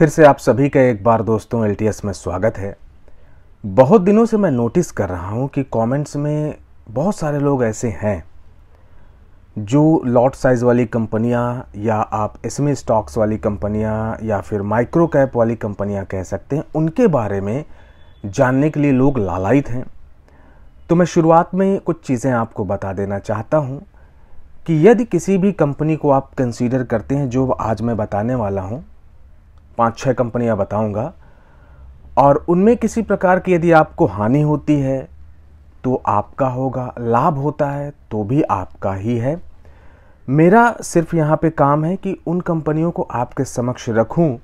फिर से आप सभी का एक बार दोस्तों एल में स्वागत है बहुत दिनों से मैं नोटिस कर रहा हूँ कि कमेंट्स में बहुत सारे लोग ऐसे हैं जो लॉट साइज़ वाली कंपनियाँ या आप इसमें स्टॉक्स e वाली कंपनियाँ या फिर माइक्रो कैप वाली कंपनियाँ कह सकते हैं उनके बारे में जानने के लिए लोग लालायित हैं तो मैं शुरुआत में कुछ चीज़ें आपको बता देना चाहता हूँ कि यदि किसी भी कंपनी को आप कंसीडर करते हैं जो आज मैं बताने वाला हूँ पाँच छः कंपनियां बताऊंगा और उनमें किसी प्रकार की यदि आपको हानि होती है तो आपका होगा लाभ होता है तो भी आपका ही है मेरा सिर्फ यहाँ पे काम है कि उन कंपनियों को आपके समक्ष रखूं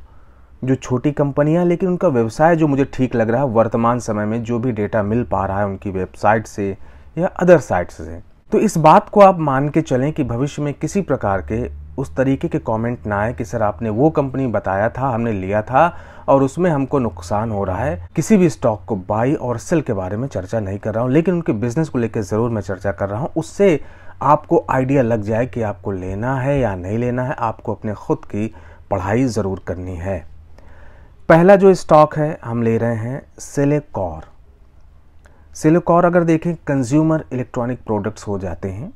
जो छोटी कंपनियां लेकिन उनका व्यवसाय जो मुझे ठीक लग रहा है वर्तमान समय में जो भी डेटा मिल पा रहा है उनकी वेबसाइट से या अदर साइट्स से तो इस बात को आप मान के चलें कि भविष्य में किसी प्रकार के उस तरीके के कमेंट ना आए कि सर आपने वो कंपनी बताया था हमने लिया था और उसमें हमको नुकसान हो रहा है किसी भी स्टॉक को बाई और सेल के बारे में चर्चा नहीं कर रहा हूँ लेकिन उनके बिजनेस को लेकर ज़रूर मैं चर्चा कर रहा हूँ उससे आपको आइडिया लग जाए कि आपको लेना है या नहीं लेना है आपको अपने खुद की पढ़ाई ज़रूर करनी है पहला जो स्टॉक है हम ले रहे हैं सेलेकॉर सेलेकॉर अगर देखें कंज्यूमर इलेक्ट्रॉनिक प्रोडक्ट्स हो जाते हैं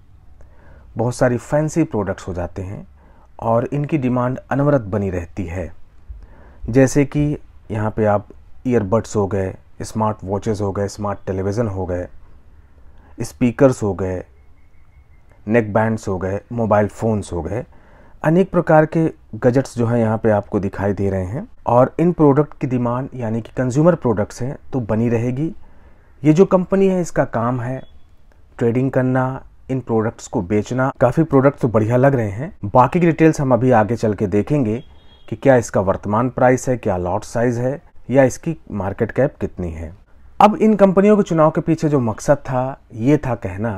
बहुत सारी फैंसी प्रोडक्ट्स हो जाते हैं और इनकी डिमांड अनवरत बनी रहती है जैसे कि यहाँ पे आप ईयरबड्स हो गए स्मार्ट वॉचेस हो गए स्मार्ट टेलीविज़न हो गए स्पीकर्स हो गए नेक बैंड्स हो गए मोबाइल फ़ोन्स हो गए अनेक प्रकार के गजट्स जो हैं यहाँ पे आपको दिखाई दे रहे हैं और इन प्रोडक्ट की डिमांड यानी कि कंज्यूमर प्रोडक्ट्स हैं तो बनी रहेगी ये जो कंपनी है इसका काम है ट्रेडिंग करना इन प्रोडक्ट्स को बेचना काफ़ी प्रोडक्ट्स तो बढ़िया लग रहे हैं बाकी की डिटेल्स हम अभी आगे चल के देखेंगे कि क्या इसका वर्तमान प्राइस है क्या लॉट साइज है या इसकी मार्केट कैप कितनी है अब इन कंपनियों के चुनाव के पीछे जो मकसद था ये था कहना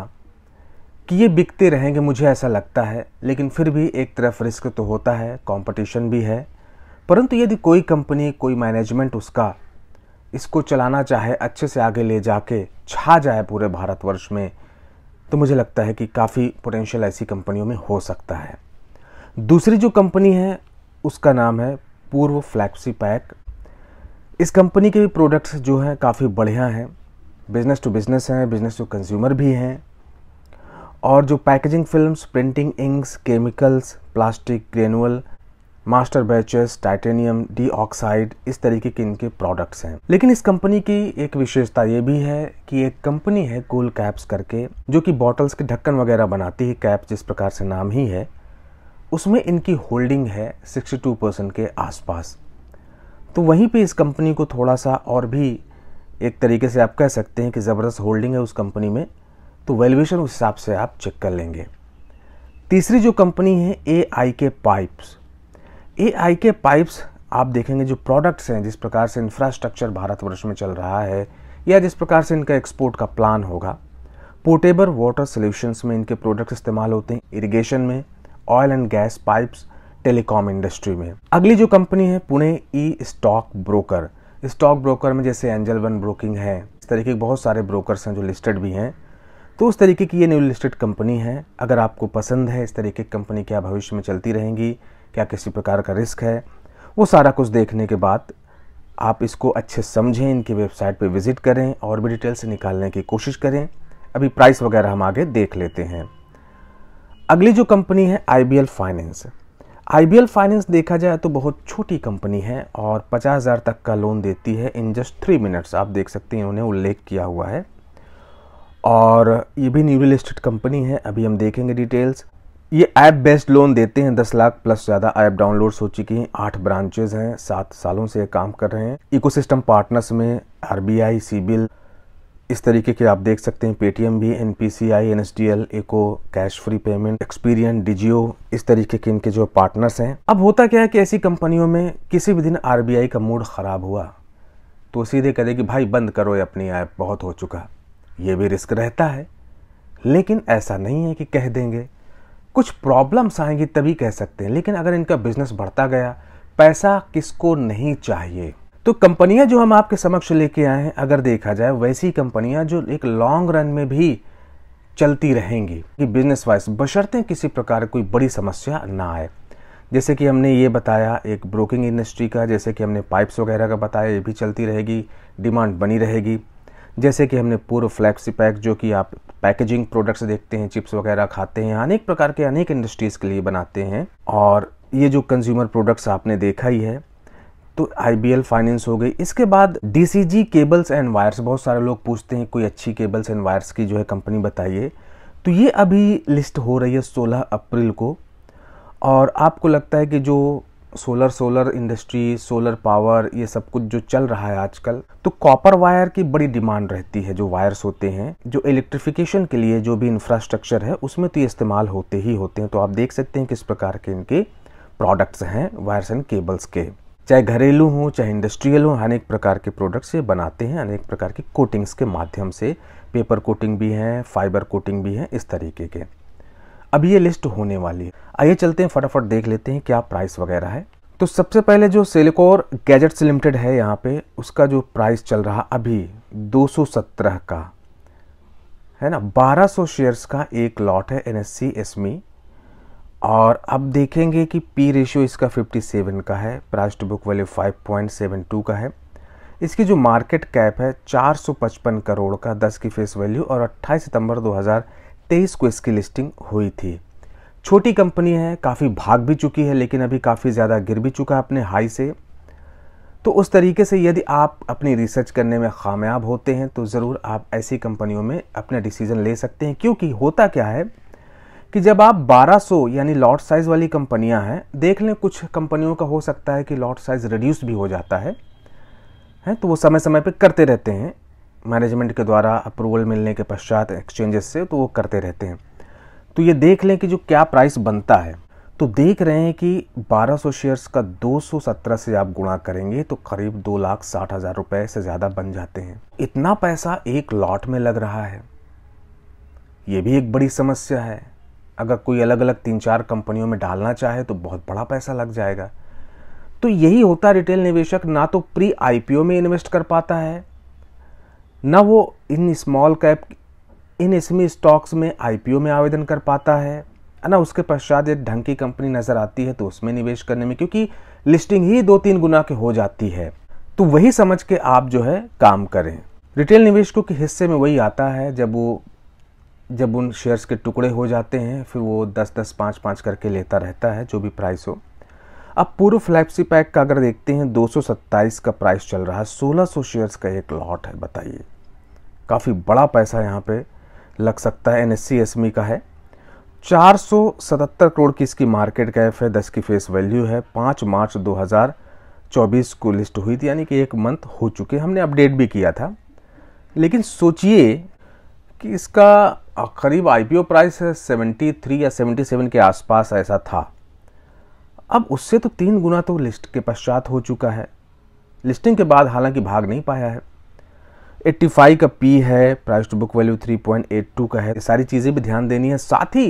कि ये बिकते रहेंगे मुझे ऐसा लगता है लेकिन फिर भी एक तरफ रिस्क तो होता है कंपटीशन भी है परंतु यदि कोई कंपनी कोई मैनेजमेंट उसका इसको चलाना चाहे अच्छे से आगे ले जाके छा जाए पूरे भारतवर्ष में तो मुझे लगता है कि काफ़ी पोटेंशियल ऐसी कंपनियों में हो सकता है दूसरी जो कंपनी है उसका नाम है पूर्व फ्लैक्सी पैक इस कंपनी के भी प्रोडक्ट्स जो हैं काफ़ी बढ़िया हैं बिजनेस टू बिजनेस हैं बिजनेस टू कंज्यूमर भी हैं और जो packaging films printing inks chemicals plastic granule master batches titanium dioxide इस तरीके के इनके प्रोडक्ट्स हैं लेकिन इस कंपनी की एक विशेषता ये भी है कि एक कंपनी है कूल कैप्स करके जो कि बॉटल्स के ढक्कन वगैरह बनाती है कैप जिस प्रकार से नाम ही है उसमें इनकी होल्डिंग है 62 परसेंट के आसपास तो वहीं पे इस कंपनी को थोड़ा सा और भी एक तरीके से आप कह सकते हैं कि ज़बरदस्त होल्डिंग है उस कंपनी में तो वैल्यूएशन उस हिसाब से आप चेक कर लेंगे तीसरी जो कंपनी है ए आई के पाइप्स ए के पाइप्स आप देखेंगे जो प्रोडक्ट्स हैं जिस प्रकार से इंफ्रास्ट्रक्चर भारतवर्ष में चल रहा है या जिस प्रकार से इनका एक्सपोर्ट का प्लान होगा पोर्टेबल वाटर सोल्यूशंस में इनके प्रोडक्ट्स इस्तेमाल होते हैं इरिगेशन में oil and gas pipes telecom industry में अगली जो कंपनी है Pune E stock broker stock broker में जैसे एंजल वन ब्रोकिंग है इस तरीके के बहुत सारे ब्रोकर्स हैं जो लिस्टेड भी हैं तो उस तरीके की ये न्यू लिस्टेड कंपनी है अगर आपको पसंद है इस तरीके की कंपनी क्या भविष्य में चलती रहेंगी क्या किसी प्रकार का रिस्क है वो सारा कुछ देखने के बाद आप इसको अच्छे समझें इनकी वेबसाइट पे विज़िट करें और भी डिटेल्स निकालने की कोशिश करें अभी प्राइस वगैरह हम आगे देख लेते हैं अगली जो कंपनी है आई फाइनेंस आई फाइनेंस देखा जाए तो बहुत छोटी कंपनी है और पचास हज़ार तक का लोन देती है इन जस्ट थ्री मिनट्स आप देख सकते हैं उन्होंने उल्लेख किया हुआ है और ये भी रियल लिस्टेड कंपनी है अभी हम देखेंगे डिटेल्स ये ऐप बेस्ड लोन देते हैं दस लाख प्लस ज़्यादा ऐप डाउनलोड्स हो चुकी हैं आठ ब्रांचेज हैं सात सालों से काम कर रहे हैं इकोसिस्टम पार्टनर्स में आर बी आई सीबिल इस तरीके के आप देख सकते हैं पेटीएम भी N P C I N S D L Acko Cashfree payment Experian Digio इस तरीके के इनके जो पार्टनर्स हैं अब होता क्या है कि ऐसी कंपनियों में किसी भी दिन आर बी आई का मूड ख़राब हुआ तो सीधे कह दे कि भाई बंद करो ये अपनी ऐप बहुत हो चुका ये भी रिस्क रहता है लेकिन ऐसा नहीं है कि कह देंगे कुछ प्रॉब्लम्स आएंगी तभी कह सकते हैं लेकिन अगर इनका बिजनेस बढ़ता गया पैसा किसको नहीं चाहिए तो कंपनियां जो हम आपके समक्ष लेके आए हैं अगर देखा जाए वैसी कंपनियां जो एक लॉन्ग रन में भी चलती रहेंगी कि बिजनेस वाइज बशर्ते किसी प्रकार कोई बड़ी समस्या ना आए जैसे कि हमने ये बताया एक ब्रोकिंग इंडस्ट्री का जैसे कि हमने पाइप्स वगैरह का बताया ये भी चलती रहेगी डिमांड बनी रहेगी जैसे कि हमने पूर्व फ्लैक्सी पैक जो कि आप पैकेजिंग प्रोडक्ट्स देखते हैं चिप्स वगैरह खाते हैं अनेक प्रकार के अनेक इंडस्ट्रीज़ के लिए बनाते हैं और ये जो कंज्यूमर प्रोडक्ट्स आपने देखा ही है तो आई फाइनेंस हो गई इसके बाद डी केबल्स एंड वायर्स बहुत सारे लोग पूछते हैं कोई अच्छी केबल्स एंड वायर्स की जो है कंपनी बताइए तो ये अभी लिस्ट हो रही है 16 अप्रैल को और आपको लगता है कि जो solar solar industry solar power ये सब कुछ जो चल रहा है आजकल तो कॉपर वायर की बड़ी डिमांड रहती है जो वायर्स होते हैं जो इलेक्ट्रिफिकेशन के लिए जो भी इंफ्रास्ट्रक्चर है उसमें तो ये इस्तेमाल होते ही होते हैं तो आप देख सकते हैं किस प्रकार के इनके प्रोडक्ट्स हैं वायर्स एंड केबल्स के चाहे घरेलू हों चाहे इंडस्ट्रियल हों अनेक प्रकार के प्रोडक्ट्स ये बनाते हैं अनेक प्रकार की कोटिंग्स के माध्यम से पेपर कोटिंग भी हैं फाइबर कोटिंग भी हैं इस तरीके के अब ये लिस्ट होने वाली है आइए चलते हैं फटाफट देख लेते हैं क्या प्राइस वगैरह है तो सबसे पहले जो सेलिकोर गैजेट्स लिमिटेड है यहाँ पे उसका जो प्राइस चल रहा अभी 217 का है ना 1200 शेयर्स का एक लॉट है एन एस एसमी और अब देखेंगे कि पी रेशियो इसका 57 का है प्राइस टू बुक वैल्यू 5.72 का है इसकी जो मार्केट कैप है 455 करोड़ का 10 की फेस वैल्यू और 28 सितंबर तेईस को इसकी लिस्टिंग हुई थी छोटी कंपनी है काफ़ी भाग भी चुकी है लेकिन अभी काफ़ी ज़्यादा गिर भी चुका है अपने हाई से तो उस तरीके से यदि आप अपनी रिसर्च करने में कामयाब होते हैं तो ज़रूर आप ऐसी कंपनियों में अपना डिसीज़न ले सकते हैं क्योंकि होता क्या है कि जब आप 1200 यानी लॉट साइज़ वाली कंपनियां हैं देख लें कुछ कंपनियों का हो सकता है कि लॉट साइज़ रिड्यूस भी हो जाता है हैं तो वो समय समय पर करते रहते हैं मैनेजमेंट के द्वारा अप्रूवल मिलने के पश्चात एक्सचेंजेस से तो वो करते रहते हैं तो ये देख लें कि जो क्या प्राइस बनता है तो देख रहे हैं कि 1200 शेयर्स का 217 से आप गुणा करेंगे तो करीब दो लाख साठ हज़ार रुपये से ज़्यादा बन जाते हैं इतना पैसा एक लॉट में लग रहा है ये भी एक बड़ी समस्या है अगर कोई अलग अलग तीन चार कंपनियों में डालना चाहे तो बहुत बड़ा पैसा लग जाएगा तो यही होता रिटेल निवेशक ना तो प्री आईपीओ में इन्वेस्ट कर पाता है ना वो इन स्मॉल कैप इन इसमें स्टॉक्स e में आईपीओ में आवेदन कर पाता है ना उसके पश्चात यदि ढंग की कंपनी नज़र आती है तो उसमें निवेश करने में क्योंकि लिस्टिंग ही दो तीन गुना के हो जाती है तो वही समझ के आप जो है काम करें रिटेल निवेशकों के हिस्से में वही आता है जब वो जब उन शेयर्स के टुकड़े हो जाते हैं फिर वो दस दस पाँच पाँच करके लेता रहता है जो भी प्राइस हो अब पूर्व फ्लैपसी पैक का अगर देखते हैं दो का प्राइस चल रहा है सोलह सो शेयर्स का एक लॉट है बताइए काफ़ी बड़ा पैसा यहाँ पे लग सकता है एन एस e का है 477 करोड़ की इसकी मार्केट कैप है दस की फेस वैल्यू है 5 मार्च 2024 को लिस्ट हुई थी यानी कि एक मंथ हो चुके हमने अपडेट भी किया था लेकिन सोचिए कि इसका करीब आईपीओ प्राइस 73 या 77 के आसपास ऐसा था अब उससे तो तीन गुना तो लिस्ट के पश्चात हो चुका है लिस्टिंग के बाद हालांकि भाग नहीं पाया है एट्टी फाइव का पी है price to book value three point eight two का है सारी चीज़ें भी ध्यान देनी है साथ ही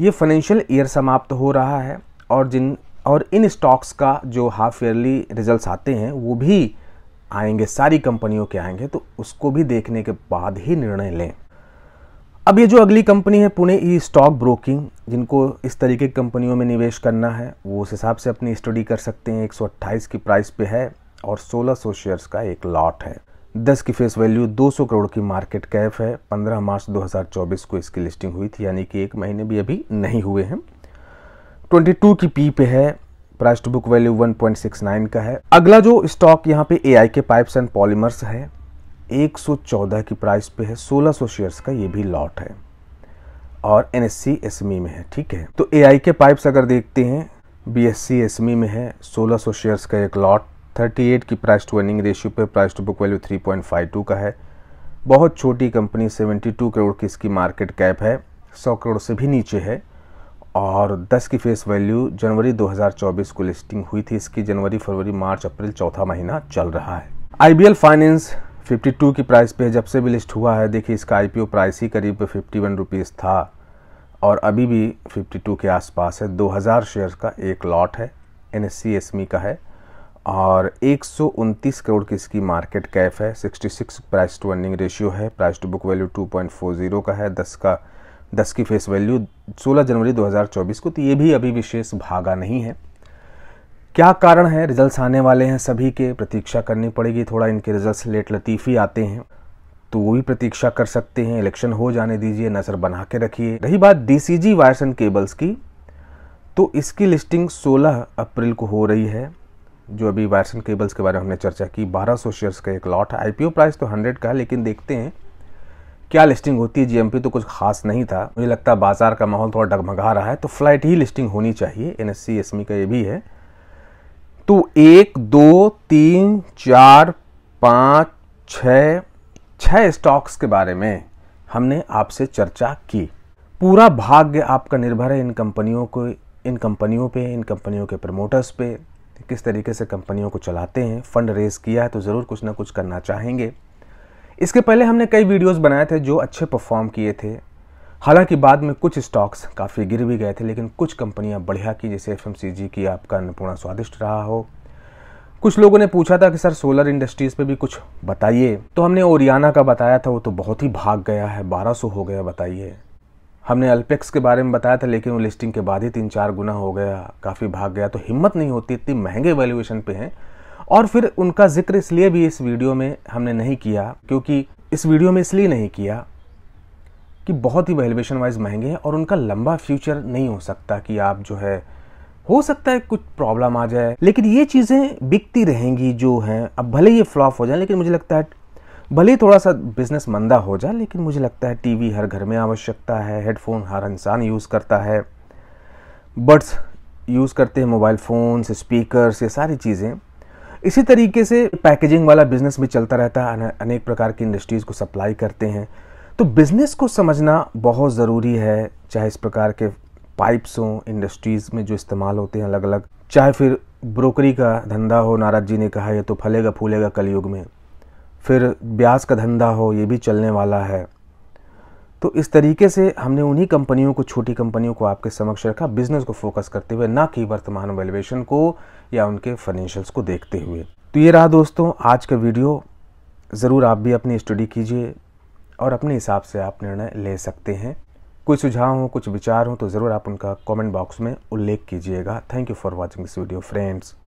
ये फाइनेंशियल ईयर समाप्त हो रहा है और जिन और इन स्टॉक्स का जो हाफ ईयरली रिजल्ट्स आते हैं वो भी आएंगे सारी कंपनियों के आएंगे तो उसको भी देखने के बाद ही निर्णय लें अब ये जो अगली कंपनी है पुणे ई स्टॉक ब्रोकिंग जिनको इस तरीके की कंपनियों में निवेश करना है वो उस हिसाब से अपनी स्टडी कर सकते हैं एक की प्राइस पे है और सोलह सौ शेयर्स का एक लॉट है 10 की फेस वैल्यू 200 करोड़ की मार्केट कैप है 15 मार्च 2024 को इसकी लिस्टिंग हुई थी यानी कि एक महीने भी अभी नहीं हुए हैं 22 की पी पे है प्राइस टू बुक वैल्यू 1.69 का है अगला जो स्टॉक यहाँ पे एआई के पाइप्स एंड पॉलीमर्स है 114 की प्राइस पे है 1600 शेयर्स का ये भी लॉट है और एन एस e में है ठीक है तो ए के पाइप्स अगर देखते हैं बी एस e में है सोलह सो शेयर्स का एक लॉट 38 की प्राइस टू अर्निंग रेशियो पे प्राइस टू बुक वैल्यू 3.52 का है बहुत छोटी कंपनी 72 करोड़ की इसकी मार्केट कैप है 100 करोड़ से भी नीचे है और 10 की फेस वैल्यू जनवरी 2024 को लिस्टिंग हुई थी इसकी जनवरी फरवरी मार्च अप्रैल चौथा महीना चल रहा है आई फाइनेंस 52 की प्राइस पे जब से भी लिस्ट हुआ है देखिए इसका आई प्राइस ही करीब फिफ्टी वन रुपीज़ था और अभी भी 52 के आसपास है 2000 शेयर का एक लॉट है एन एस e e का है और एक करोड़ की इसकी मार्केट कैप है 66 प्राइस टू अर्निंग रेशियो है प्राइस टू बुक वैल्यू 2.40 का है 10 का 10 की फेस वैल्यू 16 जनवरी 2024 को तो ये भी अभी विशेष भागा नहीं है क्या कारण है रिजल्ट्स आने वाले हैं सभी के प्रतीक्षा करनी पड़ेगी थोड़ा इनके रिजल्ट्स लेट लतीफ़ी आते हैं तो वो भी प्रतीक्षा कर सकते हैं इलेक्शन हो जाने दीजिए नज़र बना के रखिए रही बात D C G wires and cables की तो इसकी लिस्टिंग 16 अप्रैल को हो रही है जो अभी वायरस एंड केबल्स के बारे में हमने चर्चा की 1200 शेयर्स का एक लॉट आई प्राइस तो 100 का है लेकिन देखते हैं क्या लिस्टिंग होती है जीएमपी तो कुछ खास नहीं था मुझे लगता है बाजार का माहौल थोड़ा डगमगा रहा है तो फ्लाइट ही लिस्टिंग होनी चाहिए एन एस e का ये भी है तो एक दो तीन चार पाँच छ छः स्टॉक्स के बारे में हमने आपसे चर्चा की पूरा भाग्य आपका निर्भर है इन कंपनियों को इन कंपनियों पे इन कंपनियों के प्रमोटर्स पे कि किस तरीके से कंपनियों को चलाते हैं फंड रेज किया है तो ज़रूर कुछ ना कुछ करना चाहेंगे इसके पहले हमने कई वीडियोस बनाए थे जो अच्छे परफॉर्म किए थे हालांकि बाद में कुछ स्टॉक्स काफ़ी गिर भी गए थे लेकिन कुछ कंपनियां बढ़िया की जैसे एफ की आपका अन्नपूर्णा स्वादिष्ट रहा हो कुछ लोगों ने पूछा था कि सर सोलर इंडस्ट्रीज़ पे भी कुछ बताइए तो हमने ओरियाना का बताया था वो तो बहुत ही भाग गया है 1200 हो गया बताइए हमने अल्पेक्स के बारे में बताया था लेकिन वो लिस्टिंग के बाद ही तीन चार गुना हो गया काफ़ी भाग गया तो हिम्मत नहीं होती इतनी महंगे वैल्यूएशन पे हैं और फिर उनका जिक्र इसलिए भी इस वीडियो में हमने नहीं किया क्योंकि इस वीडियो में इसलिए नहीं किया कि बहुत ही वैल्यूएशन वाइज महंगे हैं और उनका लंबा फ्यूचर नहीं हो सकता कि आप जो है हो सकता है कुछ प्रॉब्लम आ जाए लेकिन ये चीज़ें बिकती रहेंगी जो हैं अब भले ये फ्लॉप हो जाए लेकिन मुझे लगता है भले ही थोड़ा सा बिजनेस मंदा हो जाए लेकिन मुझे लगता है टीवी हर घर में आवश्यकता है हेडफोन हर इंसान यूज़ करता है बड्स यूज़ करते हैं मोबाइल फ़ोन्स स्पीकर्स ये सारी चीज़ें इसी तरीके से पैकेजिंग वाला बिजनेस भी चलता रहता है अनेक प्रकार की इंडस्ट्रीज़ को सप्लाई करते हैं तो बिज़नेस को समझना बहुत ज़रूरी है चाहे इस प्रकार के पाइप्स हों इंडस्ट्रीज़ में जो इस्तेमाल होते हैं अलग अलग चाहे फिर ब्रोकरी का धंधा हो नाराज जी ने कहा यह तो फलेगा फूलेगा कलयुग में फिर ब्याज का धंधा हो ये भी चलने वाला है तो इस तरीके से हमने उन्हीं कंपनियों को छोटी कंपनियों को आपके समक्ष रखा बिजनेस को फोकस करते हुए ना कि वर्तमान वैल्यूएशन को या उनके फाइनेंशियल्स को देखते हुए तो ये रहा दोस्तों आज का वीडियो ज़रूर आप भी अपनी स्टडी कीजिए और अपने हिसाब से आप निर्णय ले सकते हैं कोई सुझाव हो कुछ विचार हो तो ज़रूर आप उनका कमेंट बॉक्स में उल्लेख कीजिएगा thank you for watching this video friends